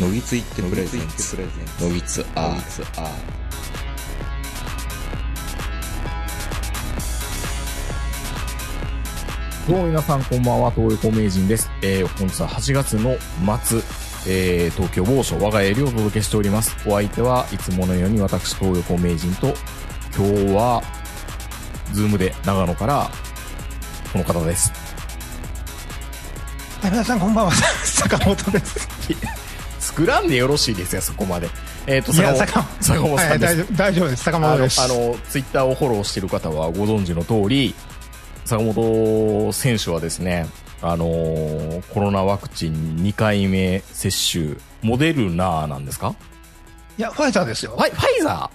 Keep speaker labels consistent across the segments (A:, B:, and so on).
A: のぎついってプレゼンツのぎつアーツアーどうも皆さんこんばんは、東横名人です。えー、本日は8月の末、えー、東京某所、我が家リりお届けしております。お相手はいつものように私、東横名人と、今日は、ズームで長野から、この方です。
B: 皆さんこんばんは、坂本です。
A: 作らんでよろしいですよ、そこまで。えっ、ー、と、坂本さんはい、大丈
B: 夫です、坂本です。あの、
A: ツイッターをフォローしてる方はご存知の通り、坂本選手はですね、あのー、コロナワクチン2回目接種、モデルナなんですかいや、ファイザーですよ。ファファイザ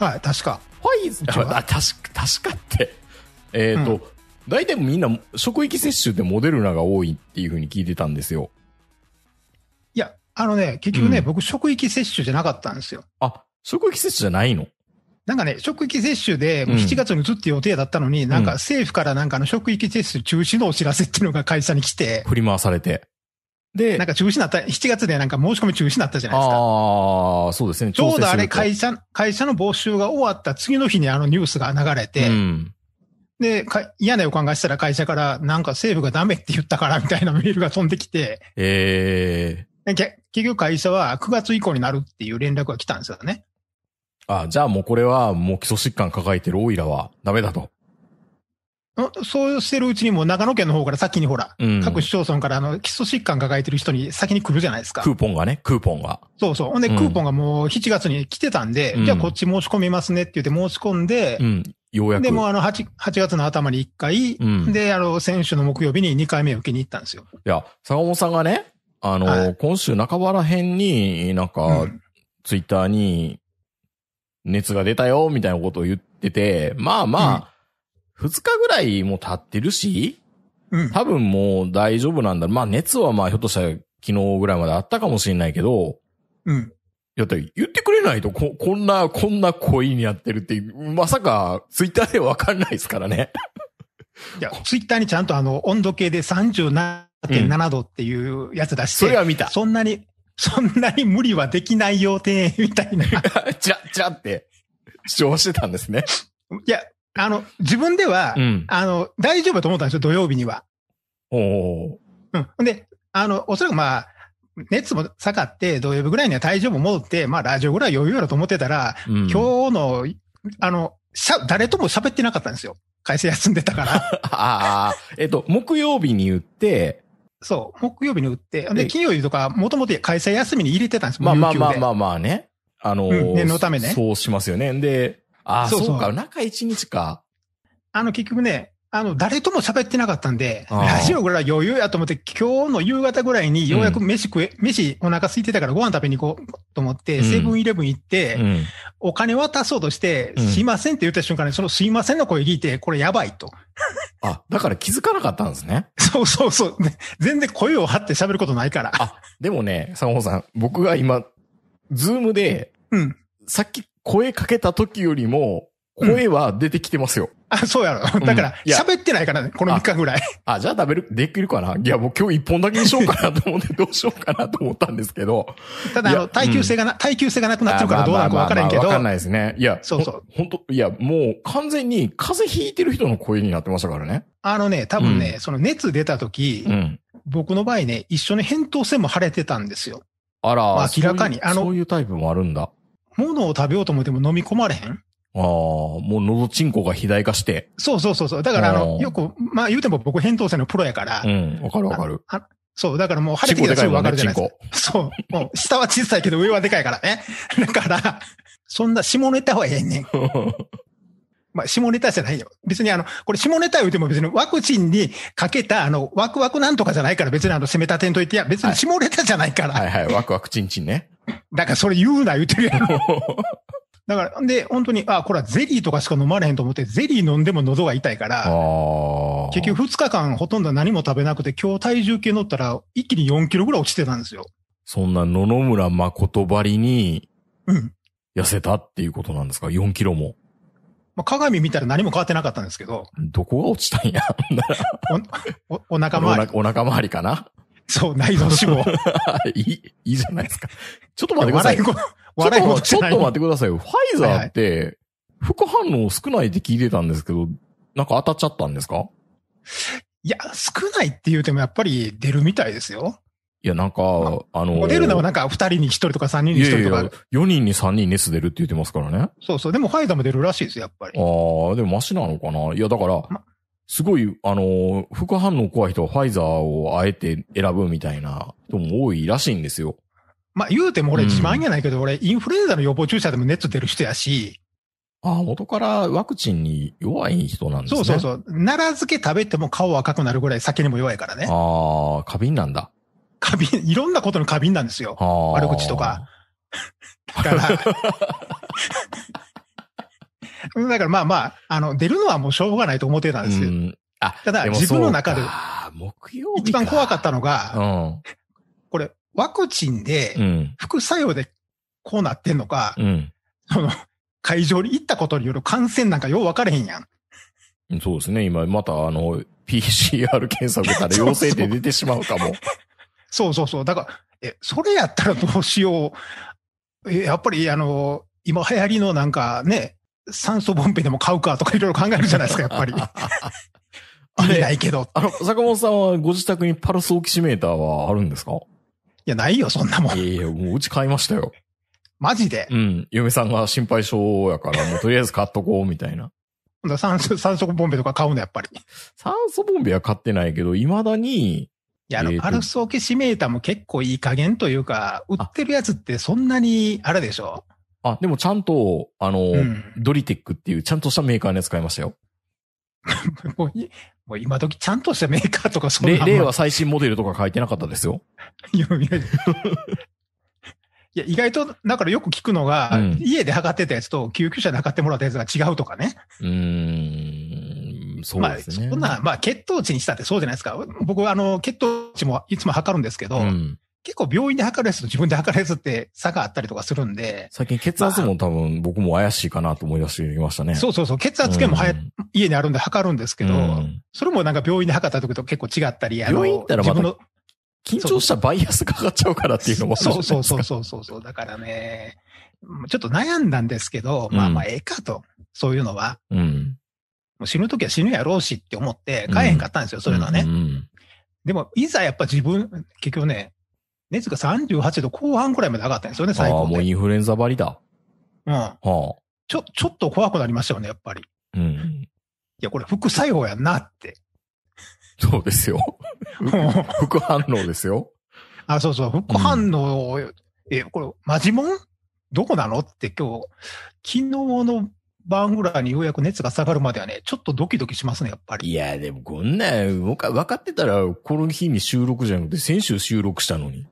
A: ーはい、確か。ファイザーあ、確か、確かって。えっ、ー、と、うん、大体みんな職域接種でモデルナが多いっていうふうに聞いてたんですよ。
B: あのね、結局ね、うん、僕、職域接種じゃなかったんですよ。あ、職域接種じゃないのなんかね、職域接種で7月に移って予定だったのに、うん、なんか政府からなんかの職域接種中止のお知らせっていうのが会社に来て。
A: 振り回されて。
B: で、なんか中止になった、7月でなんか申し込み中止になったじゃないですか。
A: ああ、そうです
B: ね。ちょうどあれ会社、会社の募集が終わった次の日にあのニュースが流れて、うん、で、嫌な予感がしたら会社からなんか政府がダメって言ったからみたいなメールが飛んできて、
A: ええー
B: 結局会社は9月以降になるっていう連絡が来たんですよね。ああじゃあもうこれは
A: もう基礎疾患抱えてるオイラはダメだと。
B: そうしてるうちにもう長野県の方から先にほら、うん、各市町村からあの基礎疾患抱えてる人に先に来るじゃないですか。クー
A: ポンがね、クーポンが。
B: そうそう。ほんで、クーポンがもう7月に来てたんで、うん、じゃあこっち申し込みますねって言って申し込んで、う
A: ん、よ
B: うやく。で、もあの8、8月の頭に1回、で、あの、選手の木曜日に2回目受けに行ったんですよ。いや、坂本さんがね、
A: あの、はい、今週中原編になんか、ツイッターに熱が出たよ、みたいなことを言ってて、まあまあ、二、うん、日ぐらいも経ってるし、うん、多分もう大丈夫なんだ。まあ熱はまあひょっとしたら昨日ぐらいまであったかもしれないけど、うん。やっ言ってくれないとこ、こんな、こんな恋にやってるって、まさかツイッターでわかんないですからね。
B: いや、ツイッターにちゃんとあの温度計で37 1.7度っていうやつ出して、うん、それは見た。そんなに、そんなに無理はできないよ、定みたいな。
A: チラッチラって、
B: 主張してたんですね。いや、あの、自分では、うん、あの、大丈夫だと思ったんですよ、土曜日には。おお。うん。で、あの、おそらくまあ、熱も下がって、土曜日ぐらいには体重も戻って、まあ、ラジオぐらい余裕だと思ってたら、うん、今日の、あの、誰とも喋ってなかったんですよ。会社休んでたから。ああ、えっと、木曜日に言って、そう、木曜日に打って、で、金曜日とか、もともと会社休みに入れてたんですまあまあまあまあまあね。
A: あのー、うん、念のためね。そ
B: うしますよね。で、
A: ああ、そうか、中1日か。
B: あの、結局ね、あの、誰とも喋ってなかったんで、ラジオぐらい余裕やと思って、今日の夕方ぐらいにようやく飯食え、うん、飯お腹空いてたからご飯食べに行こうと思って、セブンイレブン行って、うん、お金渡そうとして、うん、すいませんって言った瞬間に、そのすいませんの声聞いて、これやばいと。あ、だから気づかなかったんですね。そうそうそう。全然声を張って喋ることないから。あ、でもね、サンホ
A: さん、僕が今、ズームで、うん。さっき声かけた時よりも、声は出てきてますよ。あ、そうやろ。だから、喋ってないからね、この3日ぐらい。あ、じゃあ食べる、できるかないや、もう今日1本だけにしようかなと思って、どうしようかなと思ったんですけど。ただ、あの、耐久性がな、耐久性がなくなってるからどうなるかわからんけど。わかんないですね。いや、そうそう。
B: 本当いや、もう完全に風邪ひいてる人の声になってましたからね。あのね、多分ね、その熱出た時、僕の場合ね、一緒に扁桃腺も腫れてたんですよ。あら、明らかに。あの、そういうタイプもあるんだ。物を食べようと思っても飲み込まれへんああ、もう喉チンコが肥大化して。そうそうそうそう。だからあの、よく、まあ言うても僕、扁桃腺のプロやから。うん、わかるわかる。そう、だからもう晴れてきたらすぐわかるじゃないですか。そう。もう下は小さいけど上はでかいからね。だから、そんな下ネタはええねん。まあ、下ネタじゃないよ。別にあの、これ下ネタ言うても別にワクチンにかけたあの、ワクワクなんとかじゃないから別にあの、攻めた点と言って、いや、別に下ネタじゃないから。はい、はい、はい、ワクワクチンチンね。だからそれ言うな言うてるやろ。だから、で、本当に、あ、これはゼリーとかしか飲まれへんと思って、ゼリー飲んでも喉が痛いから、結局2日間ほとんど何も食べなくて、今日体重計乗ったら、一気に4キロぐらい落ちてたんですよ。そん
A: な野々村誠ばりに、うん。痩せたっていうことなんですか ?4 キロも。
B: まあ、鏡見たら何も変わってなかったんですけど。どこが落ちたんやおおお腹周りお。お腹周りかなそう、内臓脂肪。いい、いい
A: じゃないですか。ちょっと待ってください。笑い笑いちょっと待ってくださいよ。ファイザーって、副反応少ないって聞いてたんですけど、なんか当たっちゃったんですか
B: いや、少ないって言うてもやっぱり出るみたいですよ。
A: いや、なんか、あの出るのはな
B: んか2人に1人とか3人に1人とか。いやいや
A: 4人に3人熱出るって言ってますからね。
B: そうそう。でもファイザー
A: も出るらしいですよ、やっぱり。ああ、でもマシなのかな。いや、だから、ま、すごい、あの副反応怖い人はファイザーをあえて選ぶみたいな人も多いらしいんですよ。
B: まあ言うても俺自慢やないけど、俺インフルエンザの予防注射でも熱出る人やし。ああ、元からワクチンに弱い人なんですね。そうそうそう。奈良漬け食べても顔赤くなるぐらい酒にも弱いからね。ああ、過敏なんだ。過敏、いろんなことの過敏なんですよ。悪口とか。だから だからまあまあ、あの、出るのはもうしょうがないと思ってたんですよ。うん、あただ、自分の中で、一番怖かったのが、うん、ワクチンで副作用でこうなってんのか、うん、その会場に行ったことによる感染なんかよう分かれへんや
A: ん。そうですね。今、また、あの、PCR 検査受けたら陽性で出てしまうかも。
B: そうそうそう。だから、え、それやったらどうしよう。え、やっぱり、あの、今流行りのなんかね、酸素ボンベでも買うかとかいろいろ考えるじゃないですか、やっぱり。あれないけど。あ
A: の、坂本さんはご自宅にパルスオキシメーターはあるんですかいや、ないよ、そんなもん。いやいや、もううち買いましたよ。マジで。うん。嫁さんが心配性やから、もうとりあえ
B: ず買っとこう、みたいな。酸素、酸素ボンベとか買うの、やっぱり。酸素ボンベは買ってないけど、未だに、いや、あの、パルスオキシメーターも結構いい加減というか、売ってるやつってそんなに、あれでしょあ、でもちゃんと、あの、うん、ドリ
A: テックっていうちゃんとしたメーカーのやつ買いましたよ。
B: もうい、もう今時ちゃんとしたメーカーとかそんな。例は最
A: 新モデルとか書いてなかったですよ。
B: いや、いや、いや意外と、だからよく聞くのが、うん、家で測ってたやつと救急車で測ってもらったやつが違うとかね。うん、そうですね。まあ、そんな、まあ、血糖値にしたってそうじゃないですか。僕は、あの、血糖値もいつも測るんですけど、うん結構病院で測るやつと自分で測るやつって差があったりとかするんで。最近血圧も多分僕も怪しいかなと思い出してきましたね。そうそうそう。血圧計もはや、うん、家にあるんで測るんですけど、うん、それもなんか病院で測った時と結構違ったり、病院ったらまた緊張したバイアスかかっちゃうからっていうのもそうそうそうそうそうそう。だからね、ちょっと悩んだんですけど、まあまあええかと、そういうのは。うん。もう死ぬ時は死ぬやろうしって思って、帰えへんかったんですよ、うん、そういうのはね。うんでも、いざやっぱ自分、結局ね、熱が38度後半くらいまで上がったんですよね、最後。ああ、もうインフルエンザばりだ。うん。はあ。ちょ、ちょっと怖くなりましたよね、やっぱり。うん。いや、これ副作用やんなって。そうですよ。副反応ですよ。あ、そうそう、副反応、うん、え、これ、マジモンどこなのって今日、昨日の晩ぐらいにようやく熱が下がるまではね、ちょっとドキドキしますね、やっぱり。いや、でもこんな、分
A: かってたら、この日に収録じゃなくて、先週収録したのに。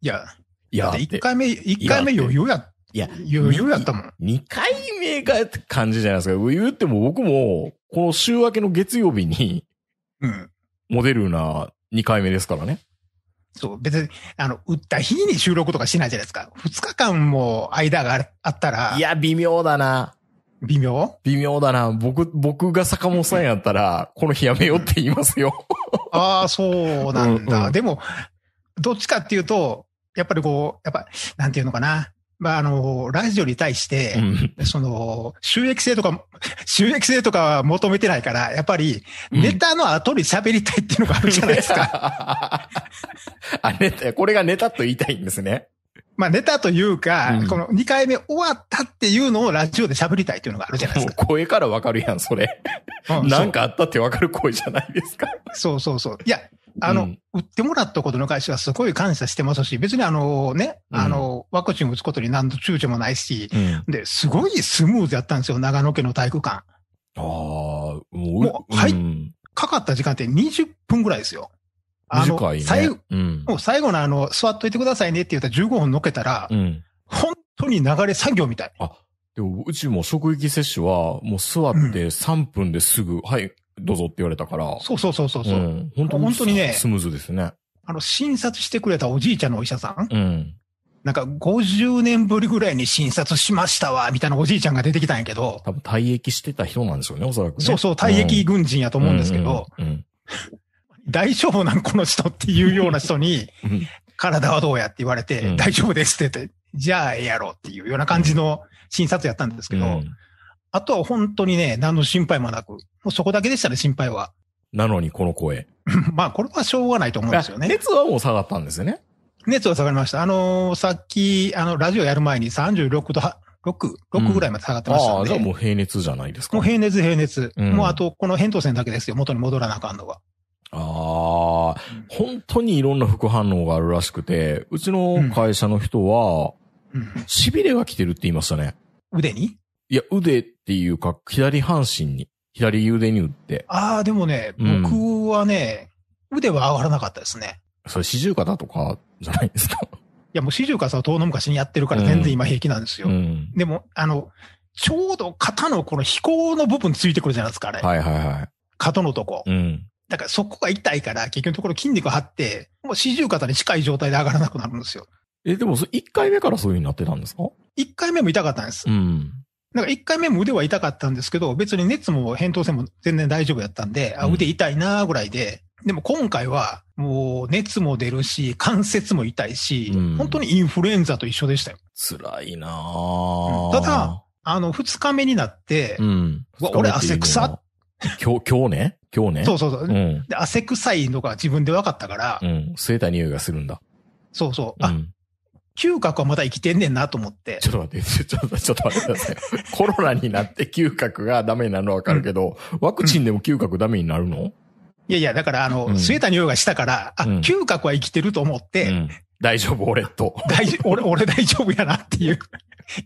A: いや、いや、一回目、一回目余裕やいや、余裕やったもん。二回目がって感じじゃないですか。言っても僕も、この週明けの月曜日に、
B: うん。モ
A: デルな二回目ですからね。
B: そう、別に、あの、打った日に収録とかしないじゃないですか。二日間も間があったら。いや、微妙だ
A: な。微妙微妙だな。僕、僕が坂本さんやったら、この日やめようって
B: 言いますよ。ああ、そうなんだ。うんうん、でも、どっちかっていうと、やっぱりこう、やっぱ、なんていうのかな。まあ、あの、ラジオに対して、その、収益性とか、収益性とかは求めてないから、やっぱり、ネタの後に喋りたいっていうのがあるじゃないですか。あ、ネタ、これがネタと言いたいんですね。まあ、ネタというか、この2回目終わったっていうのをラジオで喋りたいっていうのがあるじゃない
A: ですか。声からわかるやん、それ。なんかあったってわかる声じゃないで
B: すか。そうそうそう。いや、あの、うん、売ってもらったことの会社はすごい感謝してますし、別にあのね、うん、あの、ワクチン打つことに何の躊躇もないし、うん、で、すごいスムーズやったんですよ、長野県の体育館。ああ、もう、もうはい、かかった時間って20分ぐらいですよ。あの、ね、最後、もう最後のあの、座っといてくださいねって言ったら15分乗っけたら、本当に流れ作業みたい。あ、でもうち
A: も職域接種は、もう座って3分ですぐ、はい、どうぞって言われたから。そう
B: そうそうそう。うん、本当本当にね。スムーズですね。あの、診察してくれたおじいちゃんのお医者さん。うん。なんか50年ぶりぐらいに診察しましたわ、みたいなおじいちゃんが出てきたんやけど。多分退役してた人なんですよね、おそらく、ね、そうそう、退役軍人やと思うんですけど、うん 大丈夫なんこの人っていうような人に、体はどうやって言われて、うん、大丈夫ですって言って、じゃあええやろっていうような感じの診察やったんですけど、うんあとは本当にね、何の心配もなく、もうそこだけでしたね、心配は。なのにこの声。まあ、これはしょうがないと思うんですよね。熱はもう下がったんですよね。熱は下がりました。あのー、さっき、あの、ラジオやる前に36度、6、6ぐらいまで下がってましたんで、うん、ああ、じゃあもう
A: 平熱じゃな
B: いですか、ね、もう平熱、平熱。うん、もうあと、この扁桃腺だけですよ。元に戻らなあかんのは。
A: ああ、本当にいろんな副反応があるらしくて、うちの会社の人は、うん、痺れが来てるって言いましたね。腕にいや、腕っていうか、左半身に、左腕に打っ
B: て。ああ、でもね、うん、僕はね、腕は上がらなかったですね。
A: それ四十肩とか
B: じゃないですか。いや、もう四十肩は遠の昔にやってるから全然今平気なんですよ。うん、でも、あの、ちょうど肩のこの飛行の部分ついてくるじゃないですか、あれ。はいはいはい。肩のとこ。うん。だからそこが痛いから、結局のところ筋肉張って、もう四十肩に近い状態で上がらなくなるんですよ。え、でも、1回目からそういう風になってたんですか ?1 回目も痛かったんです。うん。なんか1回目も腕は痛かったんですけど、別に熱も扁桃腺も全然大丈夫やったんで、あ、腕痛いなぐらいで、でも今回はもう熱も出るし、関節も痛いし、うん、本当にインフルエンザと一緒でしたよ。辛いなただ、あの、2日目になって、うん、俺汗臭っ
A: 今日、今日ね今日ね。そうそうそう、うん、
B: で。汗臭いのが自分で分かったから。うん。吸えた匂いがするんだ。そうそう。あ、うん、嗅覚はまだ生きてんねんなと思って。ちょっと待って、ちょっと、待って、ちょっと待ってコロ
A: ナになって嗅覚がダメになるのはわかるけど、うん、ワクチンでも嗅覚ダメになるの、うん、い
B: やいや、だからあの、吸えた匂いがしたから、あ、嗅覚は生きてると思って、大丈夫、俺と。大俺、俺大丈夫やなっていう。い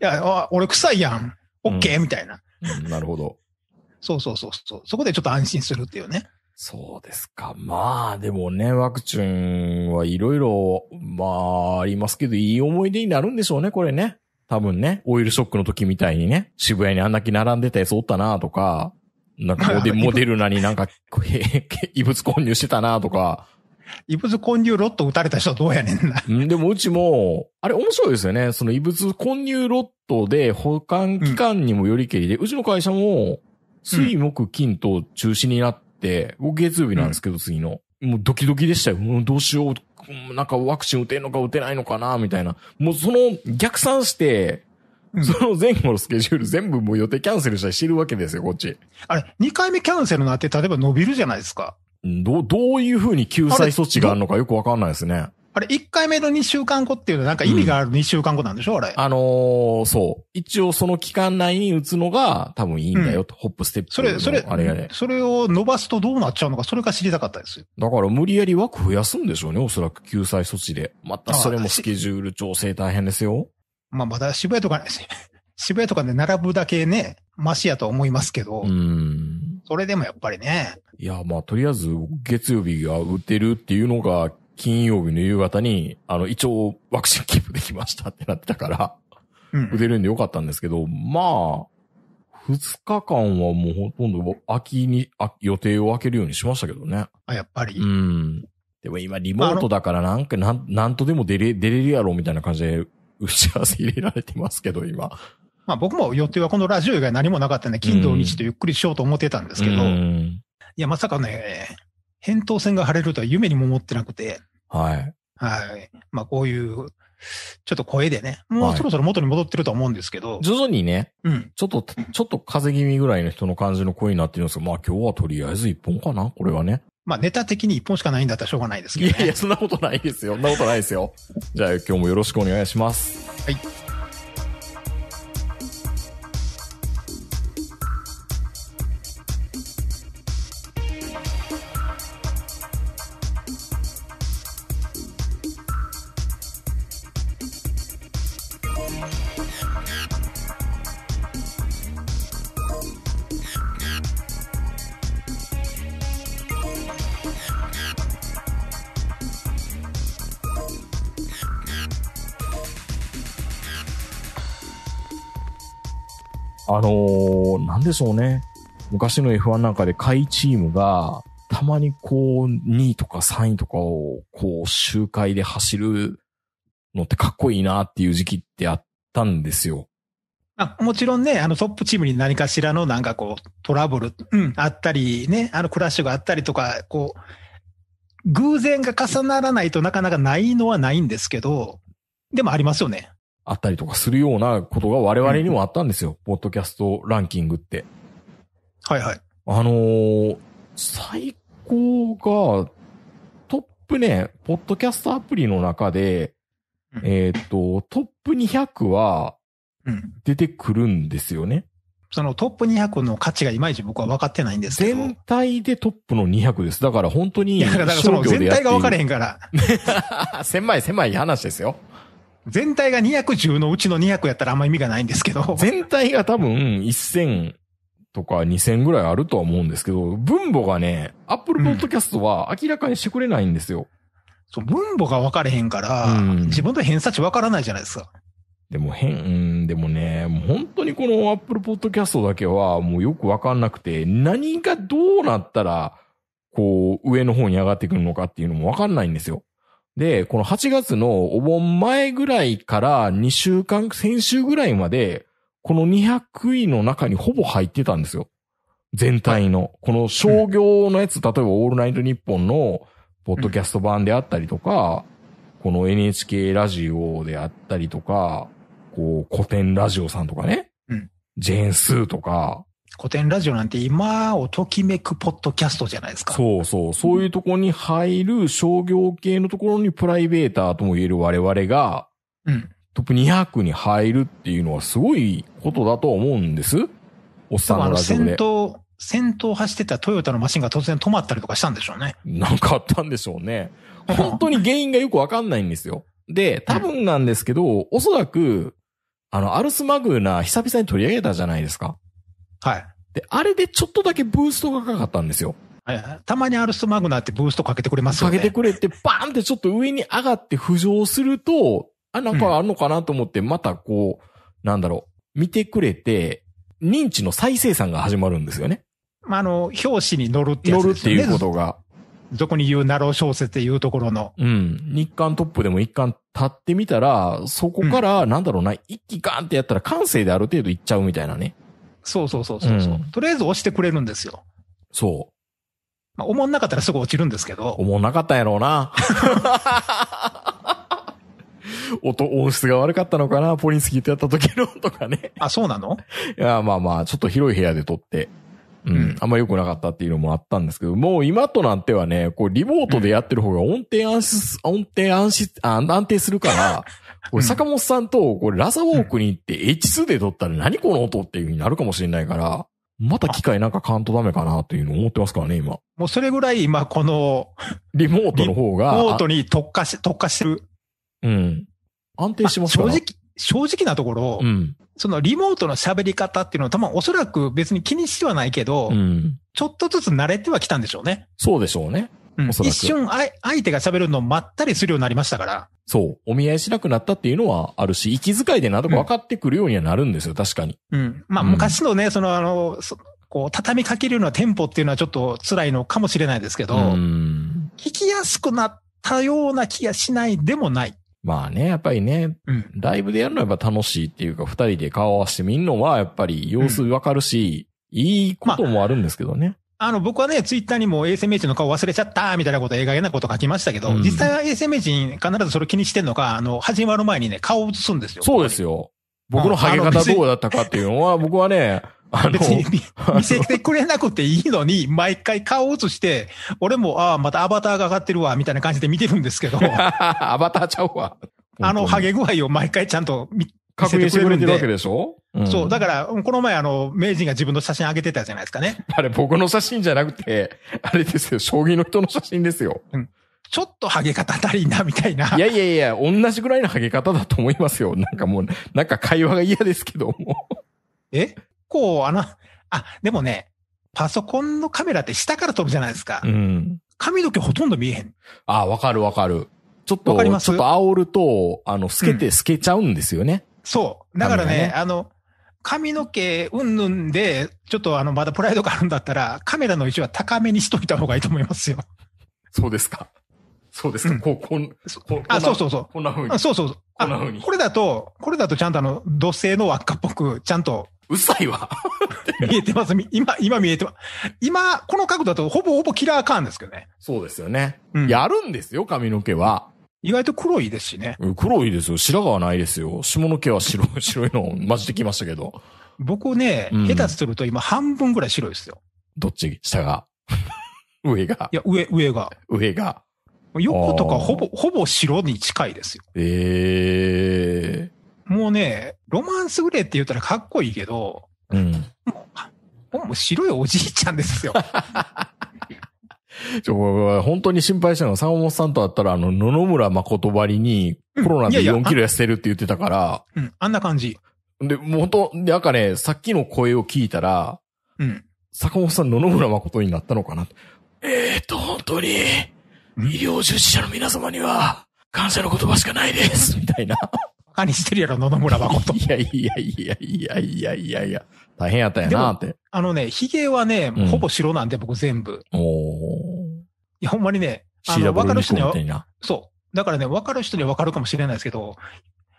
B: や、俺臭いやん。オッケーみたいな、なるほど。そうそうそうそう。そこでちょっと安心するっていうね。そ
A: うですか。まあ、でもね、ワクチンはいろいろ、まあ、ありますけど、いい思い出になるんでしょうね、これね。多分ね、オイルショックの時みたいにね、渋谷にあんなき並んでたやつおったなとか、なんかモデルナになんか、異物混入してたなとか。
B: 異物混入ロット打たれた人どうやねんなでもうち
A: も、あれ面白いですよね。その異物混入ロットで保管期間にもよりけりで、うん、うちの会社も、水木金と中止になって、、僕月曜日なんですけど、次の。もうドキドキでしたよ。もうどうしよう。なんかワクチン打てんのか打てないのかな、みたいな。もうその逆算して、その前後のスケジュール全部もう予定キャンセルしたりしてるわけですよ、こっち。あれ、2回目キャンセルのあって、例えば伸びるじゃないですか。どう、どういうふうに救済措置があるのかよくわかんないですね。
B: あれ、1回目の2週間後っていうのはなんか意味がある2週間後なんでしょ、うん、あれ。あのー、そう。一応その期間内に打つのが多分いいんだよと。うん、ホップステップ。それ、それ、あれやね。それを伸ばすとどうなっちゃうのか、それが
A: 知りたかったですよ。だから無理やり枠増やすんでしょうね、おそらく救済措置で。またそれもスケ
B: ジュール調整大変ですよ。まあ、まだ渋谷とか、渋谷とかで並ぶだけね、マシやと思いますけど。うん。それでもやっぱりね。いや、まあ、とりあえず、
A: 月曜日が打てるっていうのが、金曜日の夕方に、あの、一応ワクチン寄プできましたってなってたから、うん、打てるんでよかったんですけど、まあ、二日間はもうほとんど秋に予定を空けるようにしましたけどね。あ、やっぱり。うん。でも今リモートだからなんか、なん、なんとでも出れ、出れるやろみたいな感じで打ち合わせ入れられてますけど、今。
B: まあ僕も予定はこのラジオ以外何もなかったんで、金土日とゆっくりしようと思ってたんですけど、いや、まさかね、扁桃腺が腫れるとは夢にも思ってなく
A: て、はい。
B: はい。まあ、こういう、ちょっと声でね、もうそろそろ元に戻ってるとは思うんですけど、はい、徐々にね、うん。ちょっと、
A: ちょっと風邪気味ぐらいの人の感じの声になってるんですけど、まあ今日はとりあえず一本かな、これはね。
B: まあネタ的に一本しかないんだったらしょうがないですけど、ね、いやいや、そんなことないですよ。そんなことないですよ。じゃあ今
A: 日もよろしくお願いします。はい。あのー、なんでしょうね。昔の F1 なんかで下位チームが、たまにこう、2位とか3位とかを、こう、周回で走るのってかっこいいなっていう時期ってあったんですよ。
B: あもちろんね、あのトップチームに何かしらのなんかこうトラブル、うん、あったりね、あのクラッシュがあったりとか、こう、偶然が重ならないとなかなかないのはないんですけど、でもありますよね。あったりとかするようなことが我々にもあったんですよ。ポッドキャス
A: トランキングって。はいはい。あのー、最高が、トップね、ポッドキャストアプリの中で、
B: えっ、と、トップ200は、出てくるんですよね、そのトップ200の価値がいまいち僕は分かってないんですけど。全体でトップの200です。だから本当に。だからその全体が分かれへんから。
A: 狭い狭い話です
B: よ。全体が210のうちの200やったらあんま意味がないんですけど。全体が多分
A: 1000とか2000ぐらいあるとは思うんですけど、分母がね、Apple Podcast は明らかにしてくれないんですよ。うん、そう、分母が分かれへんから、うん、自分の偏
B: 差値分からないじゃないですか。
A: でも変、うん、でもね、も本当にこの Apple Podcast だけはもうよく分かんなくて、何がどうなったら、こう、上の方に上がってくるのかっていうのも分かんないんですよ。で、この8月のお盆前ぐらいから2週間、先週ぐらいまで、この200位の中にほぼ入ってたんですよ。全体の。この商業のやつ、例えばオールナイトニッポンのポッドキャスト版であったりとか、この NHK ラジ
B: オであったりとか、こう古典ラジオさんとかね、ジェーンスーとか、古典ラジオなんて今をときめくポッドキャストじゃないですか。そうそう。
A: そういうところに入る商業系のところにプライベーターとも言える我々が、うん。トップ200に入るっていうのはすごいことだと思うんです。おっさんのラジオで。先頭、先頭走ってたトヨタのマシンが突然止まったりとかしたんでしょうね。なんかあったんでしょうね。本当に原因がよくわかんないんですよ。で、多分なんですけど、おそらく、あの、アルスマグナ久々に取り上げたじゃないですか。
B: はい。で、あれでちょっとだけブーストがかかったんですよ。はい、たまにアルスマグナってブーストかけてくれますよね。かけてくれて、バーンってちょっと上に上がって浮上すると、
A: あ、なんかあるのかなと思って、またこう、うん、なんだろう、見てくれて、認知の再生産が始まるんですよね。まあ、あの、表紙に乗るってやつですね。乗るっていうことが。どこに言うナロー小説で言うところの。うん。日刊トップでも一巻立ってみたら、そこから、なんだろうな、うん、一気ガーンってやったら感性である程度いっちゃうみたいなね。
B: そうそうそうそうう、ん、とりあえず押してくれるんですよ。そう。まあ、思んなかったらすぐ落ちるんですけど。思んなかったんやろうな。
A: 音、音質が悪かったのかなポリンス聞いてやった時のとかね。あ、そうなのいや、まあまあ、ちょっと広い部屋で撮って、うん、うん、あんま良くなかったっていうのもあったんですけど、もう今となってはね、こう、リモートでやってる方が音程安、うん、音程安心、安定するから、れ坂本さんと、これラザウォークに行って H2 で撮ったら何この音っていう風になるかもしれないから、また機械なんかカウントダメかなっていうのを思ってますからね、今。
B: もうそれぐらい今この、リモートの方が。リモートに特化し、特化してる。うん。安定しますから、まあ、正直、正直なところ、うん、そのリモートの喋り方っていうのは多分おそらく別に気にしてはないけど、うん、ちょっとずつ慣れてはきたんでしょうね。そうでしょうね。うん、一瞬あ、相手が喋るのをまったりするようになりましたから。そう、お見合いしなくなったっていうのはあるし、息遣いでなんとか分かってくるようにはなるんですよ、確かに。うん。まあ、昔のね、その、あの、こう、畳みかけるようなテンポっていうのはちょっと辛いのかもしれないですけど、聞きやすくなったような気がしないでもない。まあね、やっぱりね、
A: うん、ライブでやるのはやっぱ楽しいっていうか、二人で顔合わせてみんのはやっぱり様子わ
B: かるし、うん、いいこともあるんですけどね。あの、僕はね、ツイッターにも衛生名人の顔忘れちゃったみたいなこと、映画なこと書きましたけど、うん、実際は衛生名人必ずそれ気にしてんのか、あの、始まる前にね、顔を映すんですよ。そうですよ。僕のハゲ方どうだったかっていうのは、僕はね、あの、別に見せてくれなくていいのに、毎回顔を映して、俺も、ああ、またアバターが上がってるわ、みたいな感じで見てるんですけど。アバターちゃうわ。あの、ハゲ具合を毎回ちゃんと見確認してくれてるわけでし
A: ょ、うん、そう。
B: だから、この前、あの、名人が自分の写真上げてたじゃないですかね。あれ、僕の写真じゃなくて、あれですよ、将棋の人の写真ですよ。うん。ちょっとハゲ方足りんな、みたいな。いやいやいや、同じぐらいのハゲ方だと思いますよ。なんかもう、なんか会話が嫌ですけども。えこう、あの、あ、でもね、パソコンのカメラって下から撮るじゃないですか。うん。髪の毛ほとんど見えへん。ああ、わかるわかる。ちょっと、ちょっと
A: 煽ると、あの、透けて透けちゃうんですよね。
B: そう。だからね、ねあの、髪の毛うんぬんで、ちょっとあの、まだプライドがあるんだったら、カメラの位置は高めにしといた方がいいと思いますよ。そうですか。そうですか。うん、こう、こん、こあ、そうそうそう。こんな風に。そうそうそう。こんな風に。これだと、これだとちゃんとあの、土星の輪っかっぽく、ちゃんと。うっさいわ。見えてます。今、今見えてます。今、この角度だと、ほぼほぼキラーカーンですけどね。そうですよね。うん、やるんですよ、髪の毛は。意外と黒いですしね。黒いです
A: よ。白髪はないですよ。下の毛は白い、白いの混じってきましたけど。僕ね、うん、
B: 下手すると今半分ぐらい白いですよ。どっち下が 上が。いや、上、上が。上が。横とかほぼ、ほぼ白に近いですよ。ええー、もうね、ロマンスグレーって言ったらかっこいいけど、うん。もう、もう白いおじいちゃんですよ。ち
A: ょ、本当に心配したのは、坂本さんと会ったら、あの、野々村誠ばりに、コロナで4キロ痩せるって言ってたから。うん、いやいやうん、あんな感じ。で、もと、で、なんかね、さっきの声を聞いたら、うん。坂本さん、野々村誠になったのかな。ええー、と、本当に、医療従事者の皆様には、感謝の言葉しかないです、みたいな。
B: バカにしてるやろ、野々村誠。いやいやいやいやいやいやいや。大
A: 変やったんやな
B: って。あのね、髭はね、ほぼ白なんで、うん、僕全部。おいや、ほんまにね、あの、わかる人には、そう。だからね、わかる人にはわかるかもしれないですけど、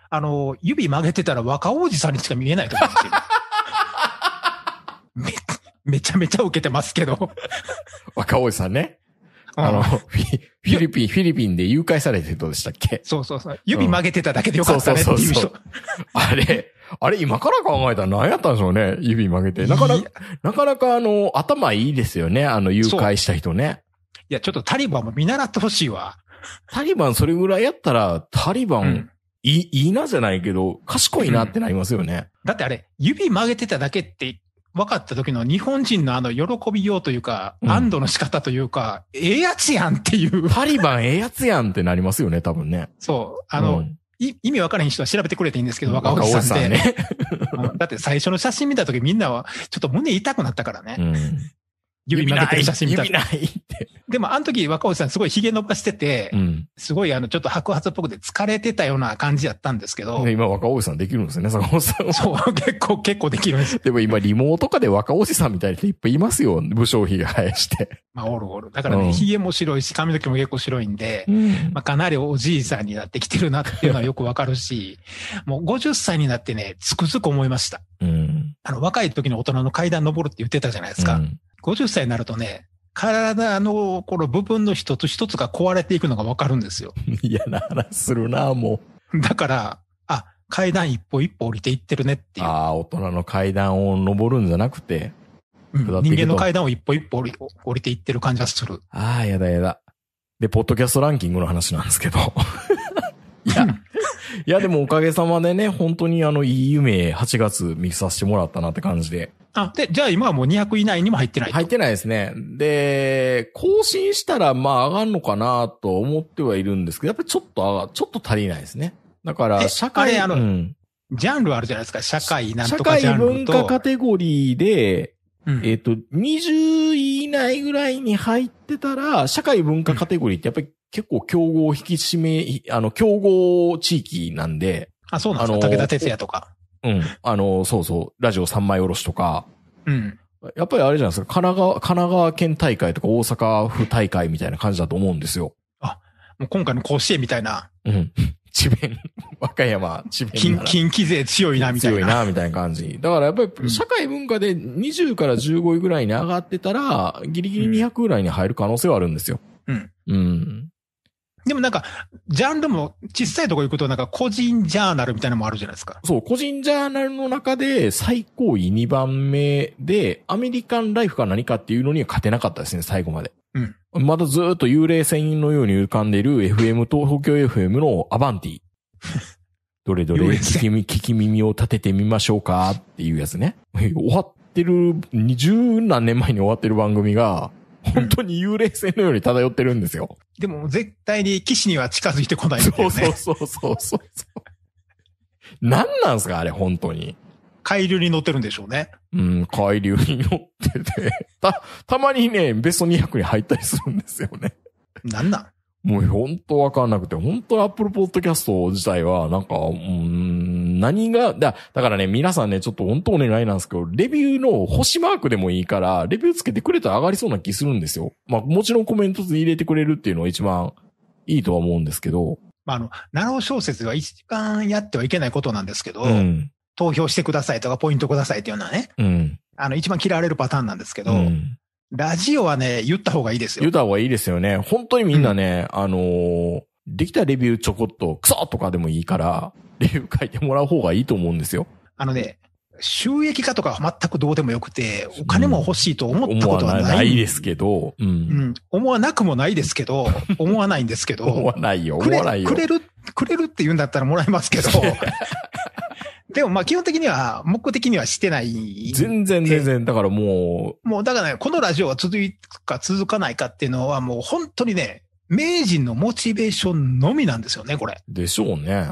B: あの、指曲げてたら若王子さんにしか見えないと思うんですよ。め、めちゃめちゃ受けてますけど。若王子さんね。
A: あの、フィリピン、フィリピンで誘拐されてどうでしたっけそうそうそう。指曲げてただけでよかったねっていう人。そうそうそうあれ、あれ、今から考えたら何やったんでしょうね。指曲げて。なかなか、なかなかあの、頭いいですよね。あの、誘拐した人ね。いや、ちょっとタリバンも見習ってほしいわ。タリバンそれぐらいやったら、タリバン、うん、
B: いいいなじゃないけど、賢いなってなりますよね。うん、だってあれ、指曲げてただけって分かった時の日本人のあの喜びようというか、うん、安堵の仕方というか、ええやつやんっていう。タリバンええやつやんってなりますよね、多分ね。そう。あの、うん、意味分からへん人は調べてくれていいんですけど、若おさんって。んね、だって最初の写真見た時みんなはちょっと胸痛くなったからね。うん、指曲げてる写真見たい指ないって。でも、あの時若尾さんすごい髭伸ばしてて、うん、すごいあの、ちょっと白髪っぽくて疲れてたような感じやったんですけど。今若尾さんできるんですね、坂本さん。そ
A: う、結構、結構できるんです。でも今、リモートかで若尾さんみたいな人いっぱいいますよ、武将髭生やして。
B: まあ、おるおる。だからね、髭、うん、も白いし、髪の毛も結構白いんで、うん、まあ、かなりおじいさんになってきてるなっていうのはよくわかるし、もう50歳になってね、つくづく思いました。うん、あの、若い時の大人の階段登るって言ってたじゃないですか。うん50歳になるとね、体のこの部分の一つ一つが壊れていくのがわかるんですよ。嫌 な話するな、もう。だから、あ、階段一歩一歩降りていってるねっていう。ああ、大人の階段を登るん
A: じゃなくて。うん、人間の階段を一歩一歩降り降りていってる感じがする。ああ、やだやだ。で、ポッドキャストランキングの話なんですけど。いや、いやでもおかげさまでね、本当にあの、いい夢、8月見させてもらったなって感じで。
B: あ、で、じゃあ今はもう200以内にも入ってない入ってないですね。で、更新したら
A: まあ上がるのかなと思ってはいるんですけど、やっぱりちょっと、ちょっと足りないですね。だか
B: ら、社会、ああの、うん、ジャンルあるじゃないですか、社会なんとかジャンルと。社会文化カ
A: テゴリーで、うん、えっ、と、20位以内ぐらいに入ってたら、社会文化カテゴリーってやっぱり結構競合引き締め、あの、競合地域なんで。あ、そうなんですか武田哲也とか。うん。あの、そうそう。ラジオ三枚おろしとか。うん。やっぱりあれじゃないですか。神奈川、神奈川県大会とか大阪府大会みたいな感じだと思うんですよ。あ、もう今回の甲子園みたいな。うん。地 弁、和歌山、地弁。近、近畿勢強いな、みたいな。強いな、みたいな感じ。だからやっぱり、社会文化で20から15位ぐらいに上がってたら、ギリギリ200ぐらいに入る可能性はあるんですよ。うん。
B: うん。でもなんか、ジャンルも小さいとこ行くとなんか個人ジャーナルみたいなのもあるじゃないですか。そう、個人ジャーナルの中で最高位2番
A: 目で、アメリカンライフか何かっていうのには勝てなかったですね、最後まで。うん。まだずっと幽霊船員のように浮かんでる FM と東京 FM のアバンティ。どれどれ聞き聞き耳を立ててみましょうかっていうやつね。終わってる、二十何年前に終わってる番組が、本当に幽霊船のように漂っ
B: てるんですよ。でも絶対に岸には近づいてこない、ね、そうそうそうそうそう。何なんすかあれ、本当に。海流に乗ってるんでしょうね。うん、
A: 海流に乗ってて。た、たまにね、ベスト200に入ったりするんですよね。なんなんもう本当わかんなくて、本当アップル・ポッドキャスト自体は、なんか、うん、何が、だ、だからね、皆さんね、ちょっと本当お願いなんですけど、レビューの星マークでもいいから、レビューつけてくれたら上がりそうな気するんですよ。まあ、もちろんコメント入れてくれるっていうのが一番いいとは思うんですけど。
B: まあ、あの、ナロー小説は一番やってはいけないことなんですけど、うん、投票してくださいとか、ポイントくださいっていうのはね、うん、あの、一番嫌われるパターンなんですけど、うんラジオはね、
A: 言った方がいいですよ。言った方がいいですよね。本当にみんなね、うん、あのー、できたレビューちょこっと、クソとかでもいいから、レビュー書いてもらう方がいいと思うんですよ。
B: あのね、収益化とか全くどうでもよくて、お金も欲しいと思ったことはない。うん、ないで
A: すけど、うん、う
B: ん。思わなくもないですけど、思わないんですけど。思わないよ、思わないよ。くれる、くれるって言うんだったらもらいますけど。でもまあ基本的には、目的にはしてない。全然全然、だからもう。もうだからね、このラジオが続くか続かないかっていうのはもう本当にね、名人のモチベーションのみなんですよね、これ。
A: でしょうね。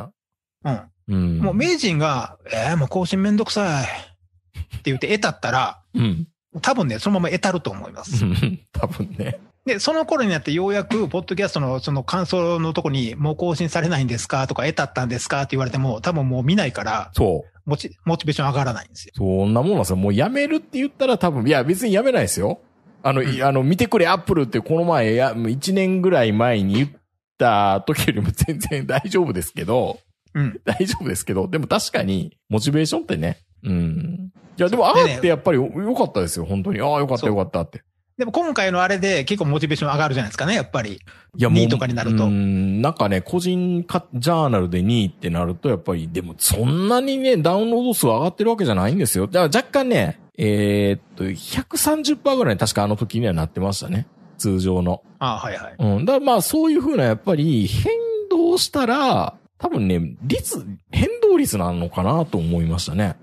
A: うん。うん、
B: もう名人が、えー、もう更新めんどくさい。って言って得たったら、うん、多分ね、そのまま得たると思います。多分ね。で、その頃になってようやく、ポッドキャストのその感想のとこに、もう更新されないんですかとか、得たったんですかって言われても、多分もう見ないから、そう。モチ、モチベーション上がらないんですよ。
A: そんなもんなんですよ。もうやめるって言ったら多分、いや、別にやめないですよ。あの、うん、あの、見てくれ、アップルってこの前、や、1年ぐらい前に言った時よりも全然大丈夫ですけど、うん。大丈夫ですけど、でも確かに、モチベーションってね、うん。いや、でも、ああってやっぱり良かったですよ、本当に。ああ、良かった、良かったって。
B: でも今回のあれで結構モチベーション上がるじゃないですかね、やっぱり。いや、もう。2位とかになると。うん、なんかね、個人かジャーナルで2位ってなる
A: と、やっぱり、でもそんなにね、ダウンロード数上がってるわけじゃないんですよ。だから若干ね、えー、っと、130%ぐらい確かあの時にはなってましたね。通常の。ああはいはい。うん。だからまあそういうふうなやっぱり変動したら、多分ね、率、変動率なのかなと思いましたね。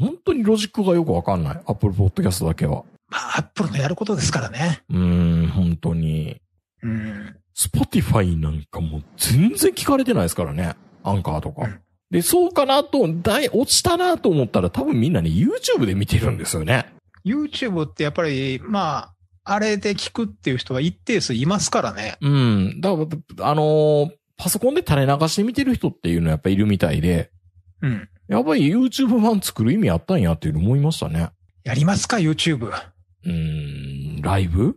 A: 本当にロジックがよくわかんない。アップルポッドキャストだけは。まあ、アップルのやることですからね。うん、本当に。うん。スポティファイなんかもう全然聞かれてないですからね。アンカーとか。う
B: ん、で、そうかなと、だい、落ちたなと思ったら多分みんなね、YouTube で見てるんですよね。YouTube ってやっぱり、まあ、あれで聞くっていう人は一定数いますからね。うん。だから、あのー、パソコンで垂れ流して見てる人っ
A: ていうのはやっぱいるみたいで。うん。やっぱり YouTube 版作る意味あったんやっていうの思いましたね。やりますか、YouTube。うん、ライブ、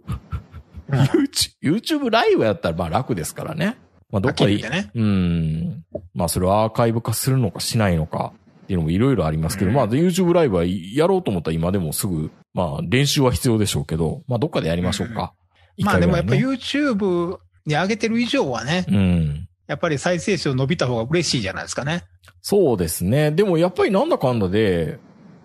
A: ?YouTube ライブやったらまあ楽ですからね。まあどっかで、ね、うん。まあそれはアーカイブ化するのかしないのかっていうのもいろいろありますけど、うん、まあ YouTube ライブはやろうと思ったら今でもすぐ、まあ練習は必要でしょうけど、まあどっかでやりましょうか。
B: うん、まあでもやっぱ YouTube に上げてる以上はね、うん、やっぱり再生数伸びた方が嬉しいじゃないですかね。そうですね。でもやっぱりなんだかんだで、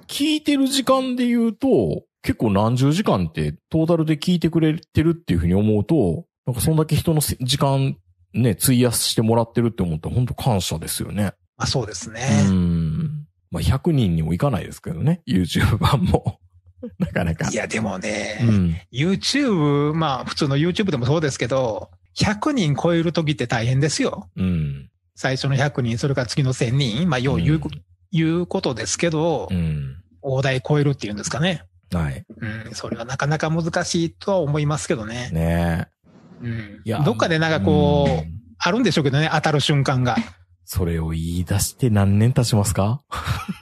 B: 聞いてる時間で言
A: うと、結構何十時間ってトータルで聞いてくれてるっていうふうに思うと、なんかそんだけ人の時間ね、費やしてもらってるって思ったら本当感謝ですよね。まあそうですね。うん。まあ100人にもいかないですけどね、YouTube 版も。
B: なかなか。いやでもね、うん、YouTube、まあ普通の YouTube でもそうですけど、100人超える時って大変ですよ。うん。最初の100人、それから次の1000人、まあ、よう言ううん、うことですけど、うん、大台超えるっていうんですかね。はい。うん、それはなかなか難しいとは思いますけどね。
A: ねう
B: ん。いや、どっかでなんかこう、うん、あるんでしょうけどね、当たる瞬間が。
A: それを言い出して何
B: 年経ちますか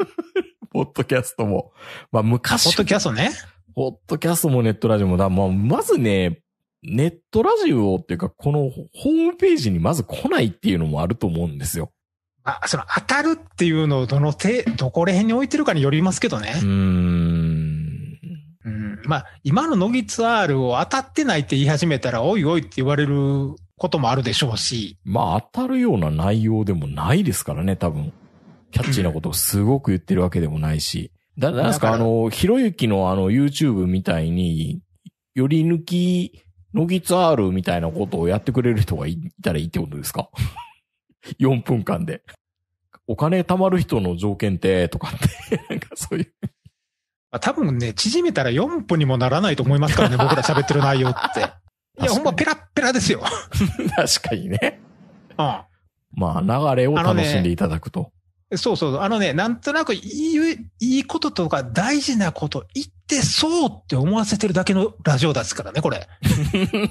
B: ポッドキャストも。まあ昔。ポッ
A: ドキャストね。ポッドキャストもネットラジオもだ、まあ、まずね、ネットラジオっていうか、このホームページにまず来ないっていうのもあると思うんですよ。あ、その
B: 当たるっていうのをどの手、どこら辺に置いてるかによりますけどね。うん。まあ、今のノ木ツアールを当たってないって言い始めたら、おいおいって言われることもあるでしょうし。まあ、当たるような内容でもないですからね、
A: 多分。キャッチーなことをすごく言ってるわけでもないし。うん、だ、なんですか、あの、ひろゆきのあの YouTube みたいに、より抜き、ギツアールみたいなことをやってくれる人がいたらいいってことですか ?4 分間で。
B: お金貯まる人の条件って、とかって、なんかそういうまあ、多分ね、縮めたら4分にもならないと思いますからね、僕ら喋ってる内容って。いや、ほんまペラペラですよ。確かにね。ああまあ、流れを楽しんでいただくと。ね、そうそう。あのね、なんとなくいい、いいこととか大事なこと言ってそうって思わせてるだけのラジオですからね、これ。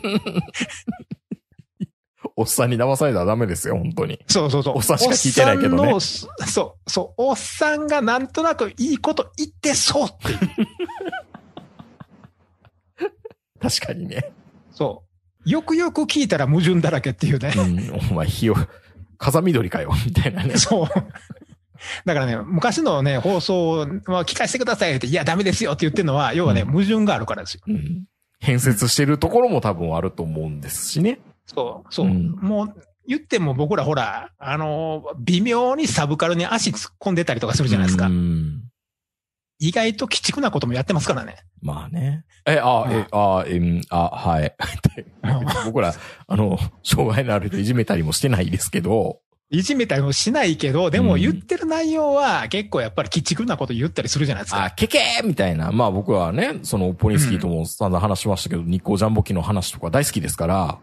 B: おっさんに騙されたらダメですよ、本当に。そうそうそう。おっさんしか聞いてないけどね。そう、そう、おっさんがなんとなくいいこと言ってそうっていう。確かにね。そう。よくよく聞いたら矛盾だらけっていうね。うん、お前、ひよ、風緑かよ、みたいなね。そう。だからね、昔のね、放送を聞かせてくださいって、いや、ダメですよって言ってるのは、要はね、うん、矛盾があるからですよ。うん。
A: 変説してるところも多分あると思うんで
B: すしね。そう、そう。うん、もう、言っても僕らほら、あの、微妙にサブカルに足突っ込んでたりとかするじゃないですか。意外と鬼畜なこともやってますからね。まあね。
A: え、あ、え、あ、え、あ、はい。僕ら、あの、障害のある人いじめたりもしてないですけど。いじめたりもしないけど、でも言っ
B: てる内容は結構やっぱり鬼畜なこと言ったりするじゃないですか。あ、けけーみたい
A: な。まあ僕はね、そのポリンスキーともさんざん話しましたけど、うん、日光ジャンボ機の話とか大好きですから。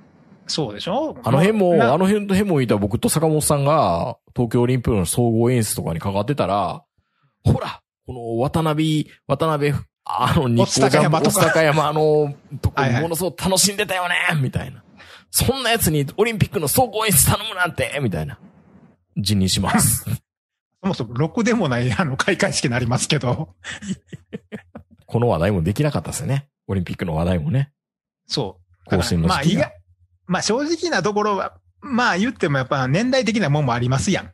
A: そうでしょあの辺も、あの辺と辺もいた僕と坂本さんが、東京オリンピックの総合演出とかに関わってたら、ほら、この渡辺、渡辺、あの日光ジ高山の、とこ、ものすごく楽しんでたよね、みたいな。そんな奴に
B: オリンピックの総合演出頼むなんて、みたいな。
A: 辞任します。
B: そもそもろくでもない、あの、開会式になりますけど。この話題もできなかったですよね。オリンピックの話題もね。そう。更新のまあ、まあ正直なところは、まあ言ってもやっぱ年代的なもんもありますやん。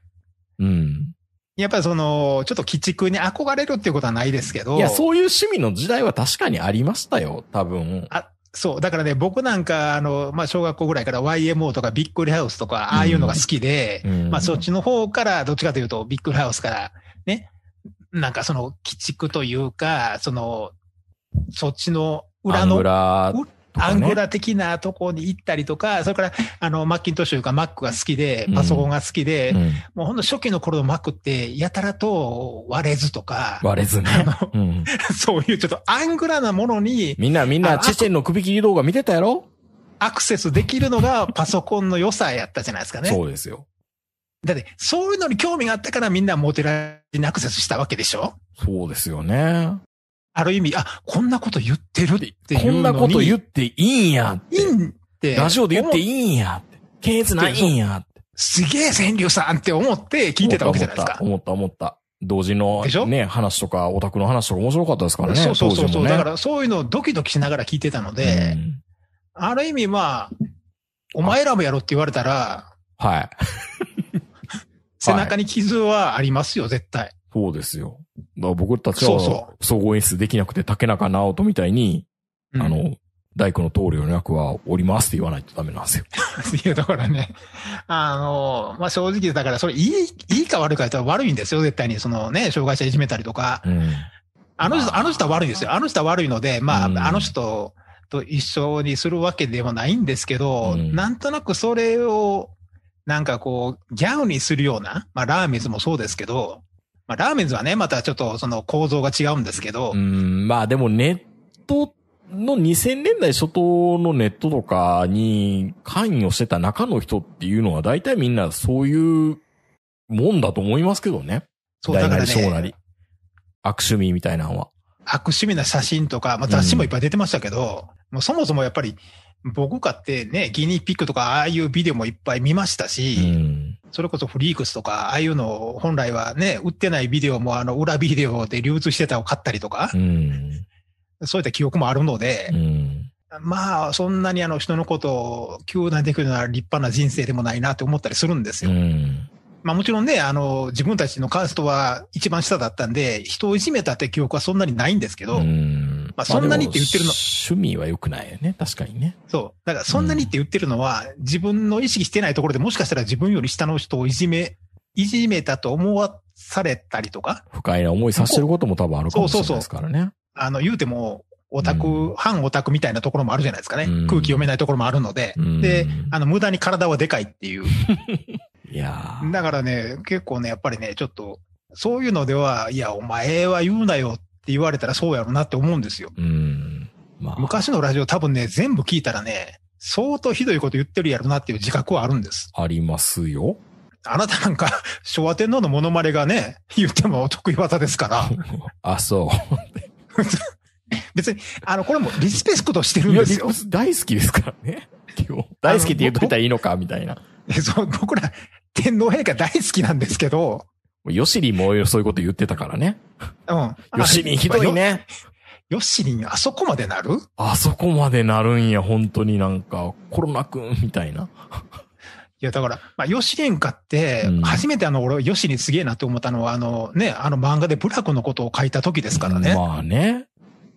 B: うん。やっぱりその、ちょっと鬼畜に憧れるっていうことはないですけど。いや、そういう趣味の時代は確かにありましたよ、多分。あ、そう。だからね、僕なんか、あの、まあ、小学校ぐらいから YMO とかビックリハウスとか、ああいうのが好きで、うん、まあ、そっちの方から、どっちかというと、ビックリハウスから、ね、なんかその、鬼畜というか、その、そっちの裏の。裏アンゴラ的なとこに行ったりとか、それから、あの、マッキントッシュがマックが好きで、パソコンが好きで、もうほんと初期の頃のマックって、やたらと割れずとか。割れずね。そういうちょっとアングラなものに。みんなみんな、チェチェンの首切り動画見てたやろアクセスできるのが パソコンの良さやったじゃないですかね。そうですよ。だって、そういうのに興味があったからみんなモテラにアクセスしたわけでしょそうですよね。ある意味、あ、こんなこと言ってるっていうこんなこと言っていいんやいいんって。ラジオで言っていいんやって。検閲ないんやって。すげえ川柳さんって思って聞いてたわけじゃな
A: いですか。思った思った。思った同時のね、話とか、オタクの話とか面白かったですからね。そうそうそうそう、ね、だから
B: そういうのをドキドキしながら聞いてたので、うん、ある意味まあ、お前らもやろって言われたら、はい。背中に傷はありますよ、絶対。
A: そうですよ。僕たちは、総合演出できなくて竹中直人みたいに、うん、あの、大工の棟梁の役はおりますって言わないとダメ
B: なんですよ。っていうところね。あの、まあ、正直だから、それいい、いいか悪いか言ったら悪いんですよ、絶対に。そのね、障害者いじめたりとか。うん、あの人、あの人は悪いですよ。あの人は悪いので、まあ、うん、あの人と一緒にするわけではないんですけど、うん、なんとなくそれを、なんかこう、ギャウにするような、まあ、ラーメンズもそうですけど、まあ、ラーメンズはね、またちょっとその構造が違うんですけど。うん、まあでもネットの2000年代初頭のネットとかに
A: 関与してた中の人っていうのは大体みんなそういうもんだと思
B: いますけどね。そうだからね。小なり。悪趣味みたいなのは。悪趣味な写真とか、まあ、雑誌もいっぱい出てましたけど、うん、もうそもそもやっぱり僕かってね、ギニーピックとかああいうビデオもいっぱい見ましたし、うんそれこそフリークスとか、ああいうのを本来はね、売ってないビデオもあの裏ビデオで流通してたを買ったりとか、うん、そういった記憶もあるので、うん、まあ、そんなにあの人のことを糾弾できるような立派な人生でもないなって思ったりするんですよ。うんまあもちろんね、あの、自分たちのカーストは一番下だったんで、人をいじめたって記憶はそんなにないんですけど、ま
A: あそんなにって言ってるの。
B: 趣味は良くないよね。確かにね。そう。だからそんなにって言ってるのは、自分の意識してないところでもしかしたら自分より下の人をいじめ、いじめたと思わされたりとか。不
A: 快な思いさせてることも多分あるかもしれないですからね。そう
B: そうそうあの、言うても、オタク、うん、反オタクみたいなところもあるじゃないですかね。うん、空気読めないところもあるので、うん、で、あの、無駄に体はでかいっていう。いやだからね、結構ね、やっぱりね、ちょっと、そういうのでは、いや、お前は言うなよって言われたらそうやろうなって思うんですよ。うんまあ、昔のラジオ多分ね、全部聞いたらね、相当ひどいこと言ってるやろなっていう自覚はあるんです。ありますよ。あなたなんか、昭和天皇のモノマネがね、言っても得意技ですから。
A: あ、そう。
B: 別に、あの、これもリスペクトしてるんですよ。大好きですからね。大好きって言っといたらいいのか、みたいな。そう、僕ら、天皇陛下大好きなんですけど。
A: ヨシリンもそういうこと言ってたからね。
B: うん。ヨシリンひどいね。ヨシリンあそこまでなるあそこまでなるんや、本当になんか、コロナくんみたいな。いや、だから、まあ、ヨシリンかって、初めてあの、俺、ヨシリンすげえなって思ったのは、あの、ね、あの漫画でブラコのことを書いた時ですからね。まあね。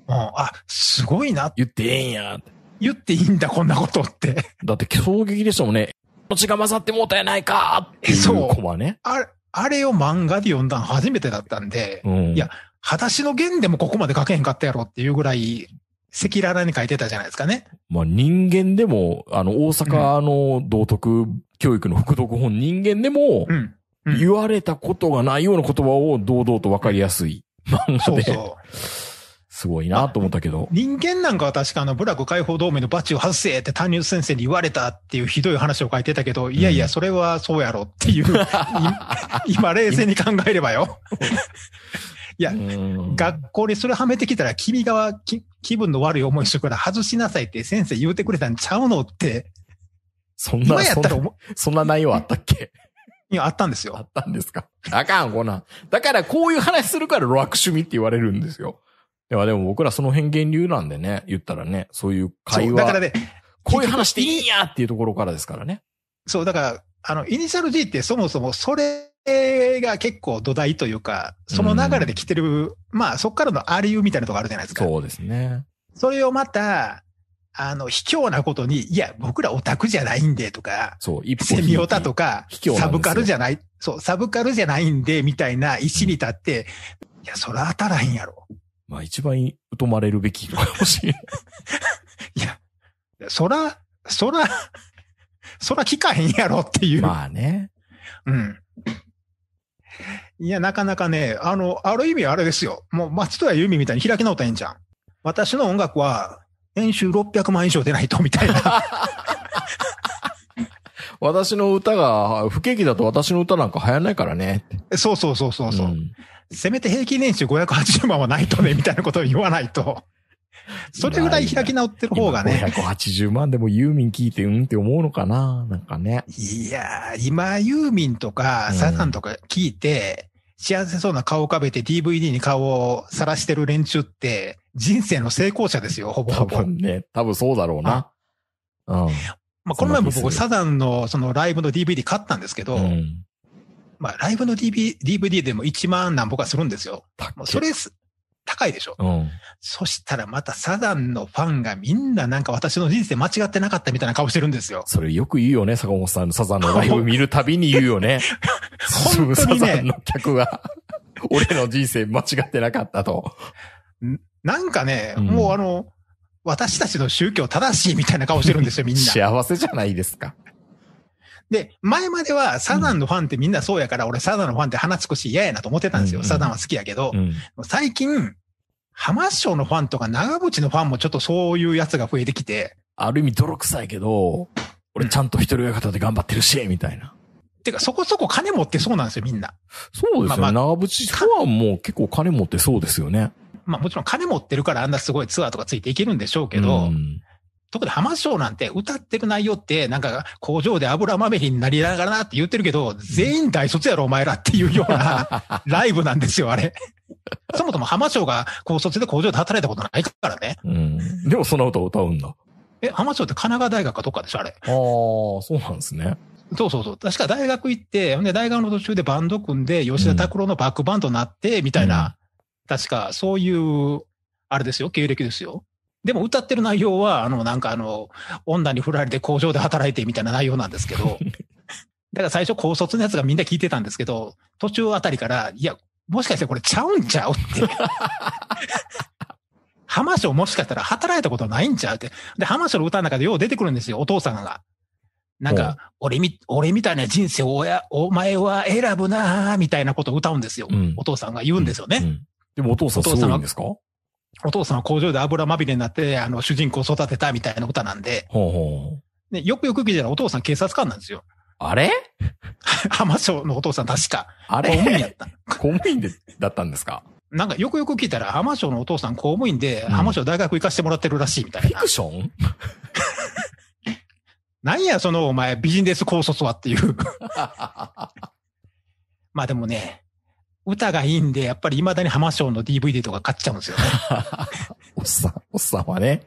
B: うん、あ、すごいな。言ってええんや。言っていいんだ、こんなことって。だって衝撃でしたもんね。
A: どっちが混ざってもうたやないか
B: っていうはね。あれ、あれを漫画で読んだの初めてだったんで、うん、いや、裸足の弦でもここまで書けへんかったやろっていうぐらい、赤裸々に書いてたじゃないですかね。まあ人間でも、あの、大
A: 阪の道徳教育の副読本、人間でも、うん、言われたことがないような言葉を堂々とわかりやすい
B: 漫画で。そうそう
A: すごいなと思ったけど。
B: 人間なんかは確かあの、ブラック解放同盟のバチを外せって谷口先生に言われたっていうひどい話を書いてたけど、いやいや、それはそうやろっていう、うん、今冷静に考えればよ。いや、学校にそれはめてきたら、君が気分の悪い思いしてから外しなさいって先生言うてくれたんちゃうのって。そんな、やったらそんな内容あったっけいや、あったんですよ。あったんですか。
A: あかん、こんなん。だから、こういう話するから、ロアク趣味って言われるんですよ。いや、でも僕らその辺源流なんでね、言ったらね、そういう会話。だからね、こういう話でいいんやっていうとこ
B: ろからですからね。そう、だから、あの、イニシャル G ってそもそもそれが結構土台というか、その流れで来てる、うん、まあそっからのアりゆーみたいなとこあるじゃないですか。そうですね。それをまた、あの、卑怯なことに、いや、僕らオタクじゃないんでとか、そう、一歩セミオタとか、サブカルじゃない、そう、サブカルじゃないんで、みたいな石に立って、いや、それ当たらへんやろ。まあ一番疎まれるべきかもしれい。いや、そら、そら、そら聞かへんやろっていう。まあね。うん。いや、なかなかね、あの、ある意味あれですよ。もう松戸谷由美みたいに開き直ったらええんじゃん。私の音楽は、年収600万以上出ないと、みたいな。
A: 私の歌が不景気だと私の歌なんか流行らないからね。
B: そうそうそうそうそう、うん、せめて平均年収580万はないとね、みたいなことを言わないと。それぐらい開き直ってる方がね。
A: 580万でもユーミン聞いてうんって思うのかななん
B: かね。いやー、今ユーミンとかサザンとか聞いて、幸せそうな顔をかべて DVD に顔を晒してる連中って、人生の成功者ですよ、ほぼほぼ。多分
A: ね、多分そうだろうな。うん。
B: まあ、この前も僕サザンのそのライブの DVD 買ったんですけど、うん、まあ、ライブの DB DVD でも1万何ぼかするんですよ。もうそれす、高いでしょ。うん、そしたらまたサザンのファンがみんななんか私の人生間違ってなかったみたいな顔してるんですよ。それよく言うよね、坂本さんのサザンのライブ見
A: るたびに言うよね。本当にね。サザンの客が、俺の人生間違ってなかったと。
B: なんかね、うん、もうあの、私たちの宗教正しいみたいな顔してるんですよ、みんな。幸せじゃないですか。で、前まではサザンのファンってみんなそうやから、俺サザンのファンって鼻つくし嫌やなと思ってたんですよ。サザンは好きやけど、最近、ハマッショ匠のファンとか長渕のファンもちょっとそういうやつが増えてきて。ある意味泥臭いけど、俺ちゃんと一人親方で頑張ってるし、みたいな。てか、そこそこ金持ってそうなんですよ、みんな。
A: そうですよね。まあ、長渕ファンも結構金持ってそうですよね。
B: まあもちろん金持ってるからあんなすごいツアーとかついていけるんでしょうけど、うん、特に浜章なんて歌ってる内容って、なんか工場で油まみれになりながらなって言ってるけど、全員大卒やろお前らっていうような ライブなんですよ、あれ。そもそも浜章が高卒で工場で働いたことないからね。うん。でもそんな歌を歌うんだ。え、浜章って神奈川大学かどっかでしょ、あれ。ああ、そうなんですね。そうそうそう。確か大学行って、で大学の途中でバンド組んで、吉田拓郎のバックバンドになって、みたいな、うん、確かそういう、あれですよ、経歴ですよ。でも歌ってる内容は、あの、なんかあの、女に振られて工場で働いてみたいな内容なんですけど、だから最初高卒のやつがみんな聞いてたんですけど、途中あたりから、いや、もしかしてこれちゃうんちゃうって。浜 省もしかしたら働いたことないんちゃうって。で、浜省の歌の中でよう出てくるんですよ、お父さんが。なんか、俺み、俺みたいな人生をおや、お前は選ぶなみたいなことを歌うんですよ、うん、お父さんが言うんですよね。うんうん、でもお父さんすごいんですかお父さんは工場で油まびれになって、あの、主人公を育てたみたいな歌なんで。
A: ほうほ
B: う。ね、よくよく聞いたらお父さん警察官なんですよ。あれ浜省 のお父さん確か。あれ公務員やった。公務員で、だったんですかなんかよくよく聞いたら、浜省のお父さん公務員で、浜省大学行かしてもらってるらしいみたいな。うん、フィクション なんや、そのお前、ビジネス高卒はっていう まあでもね、歌がいいんで、やっぱり未だに浜松の DVD とか買っちゃうんですよね。おっさん、おっさんはね。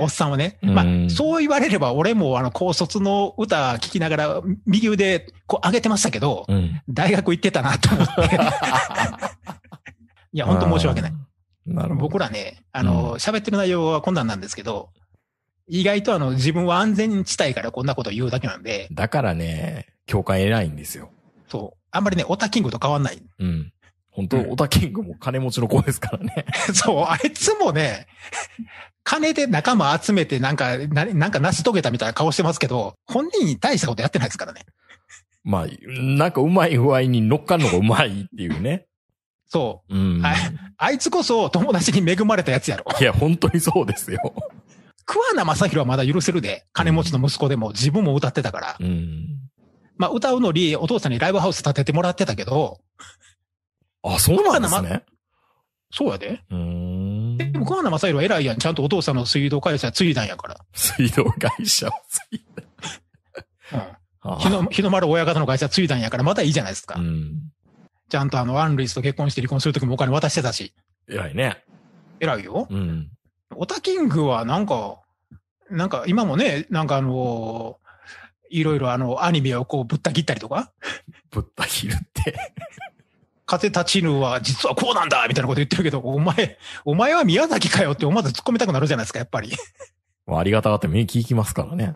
B: おっさんはね。まあ、そう言われれば、俺もあの、高卒の歌聞きながら、右腕、こう上げてましたけど、うん、大学行ってたなと思って。いや、本当申し訳ない。なるほど。僕らね、あの、喋、うん、ってる内容は困難なんですけど、意外とあの、自分は安全地帯からこんなこと言うだけなんで。だからね、
A: 教会偉いんですよ。
B: そう。あんまりね、オタキングと変わんない。うん。本当、うん、オタキングも金持ちの子ですからね。そう、あいつもね、金で仲間集めてなんか、ななんか成し遂げたみたいな顔してますけど、本人に大したことやってないですからね。まあ、なんかうまい具合に乗っかんのがうまいっていうね。そう。うん。ああいつこそ友達に恵まれたやつやろ。いや、本当にそうですよ。桑名正宏はまだ許せるで。金持ちの息子でも自分も歌ってたから。うん。まあ、歌うのにお父さんにライブハウス建ててもらってたけど、あ、そうなんですね。そうやで。でも、桑名正宏偉いやん。ちゃんとお父さんの水道会社ついだんやから。
A: 水道会
B: 社をつい
A: だん。う
B: ん。日の、日の丸親方の会社ついだんやから、まだいいじゃないですか。うん。ちゃんとあの、アン・ルイスと結婚して離婚するときもお金渡してたし。偉いね。偉いよ。うん。オタキングはなんか、なんか今もね、なんかあのー、いろいろあの、アニメをこうぶった切ったりとかぶった切るって風立ちぬは実はこうなんだみたいなこと言ってるけど、お前、お前は宮崎かよって思わず突っ込みたくなるじゃないですか、やっぱり。
A: ありがたがって目聞きますからね。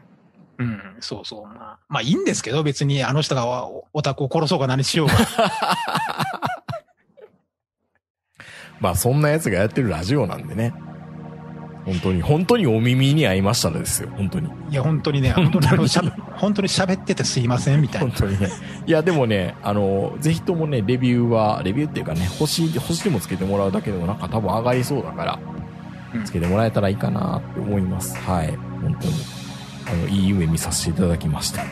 A: うん、そうそう。まあ、
B: まあいいんですけど、別にあの人がオタクを殺そうか何しようか。
A: まあそんな奴がやってるラジオなんでね。本当に、本当にお耳に合いましたですよ、本当に。
B: いや、本当にね、本当に、
A: 本当に喋っててすいません、みたいな。本当にね。いや、でもね、あの、ぜひともね、レビューは、レビューっていうかね、星、星でもつけてもらうだけでもなんか多分上がりそうだから、つけてもらえたらいいかなって思います。うん、はい。本当に。あの、いい夢見させていただき
B: ました。あ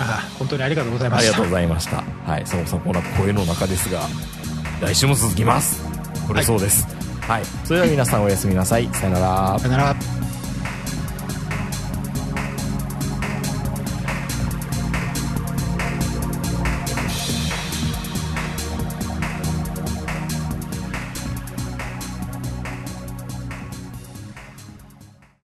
B: あ、本当にありがとうございました。ありがとうご
A: ざいました。はい。そもそもな声の中ですが、
B: 来週も続きま
A: す。これそうです。はいはい、それでは皆さんおやすみなさいさよならさよなら